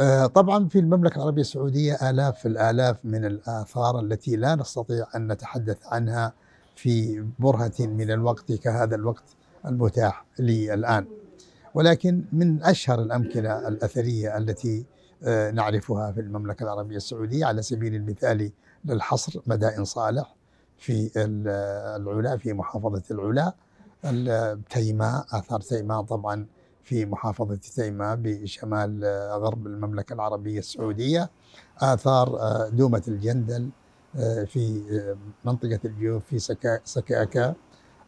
آه، طبعا في المملكة العربية السعودية آلاف الآلاف من الآثار التي لا نستطيع أن نتحدث عنها في برهة من الوقت كهذا الوقت المتاح لي الآن ولكن من أشهر الأمكنة الأثرية التي آه، نعرفها في المملكة العربية السعودية على سبيل المثال للحصر مدائن صالح في آه، العلا في محافظة العلا تيماء آثار تيماء طبعا في محافظة تيما بشمال آه، غرب المملكة العربية السعودية آثار آه، دومة الجندل آه، في منطقة الجوف في سكاكا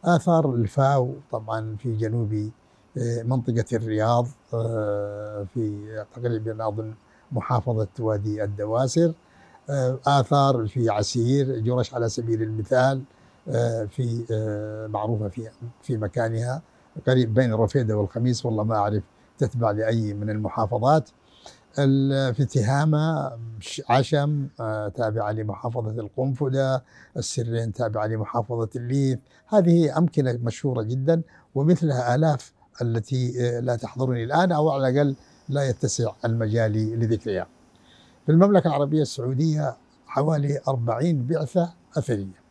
آثار الفاو طبعا في جنوب منطقة الرياض في تقريبا أظن محافظة وادي الدواسر آثار في عسير جرش على سبيل المثال في معروفة في مكانها قريب بين الرفيدة والخميس والله ما أعرف تتبع لأي من المحافظات في تهامة عشم آه، تابعة لمحافظة القنفدة السرين تابعة لمحافظة الليث هذه أمكنة مشهورة جدا ومثلها آلاف التي آه، لا تحضرني الآن أو على الأقل لا يتسع المجال لذكرها في المملكة العربية السعودية حوالي 40 بعثة أثرية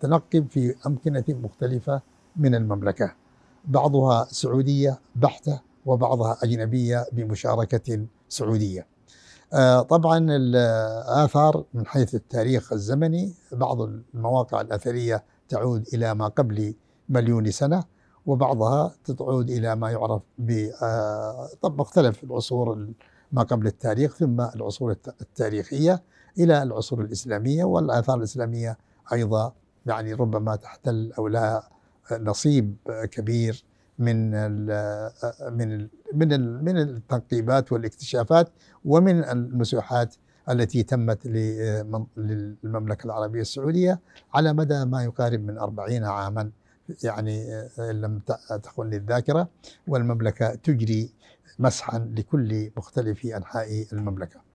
تنقب في أمكنة مختلفة من المملكة بعضها سعودية بحتة وبعضها أجنبية بمشاركة سعودية آه، طبعا الآثار من حيث التاريخ الزمني بعض المواقع الأثرية تعود إلى ما قبل مليون سنة وبعضها تعود إلى ما يعرف ب آه، طب مختلف العصور ما قبل التاريخ ثم العصور التاريخية إلى العصور الإسلامية والآثار الإسلامية أيضا يعني ربما تحتل أو لها نصيب كبير من من من من التنقيبات والاكتشافات ومن المسوحات التي تمت للمملكة العربية السعودية على مدى ما يقارب من أربعين عاما يعني لم تخن الذاكرة والمملكة تجري مسحا لكل مختلف أنحاء المملكة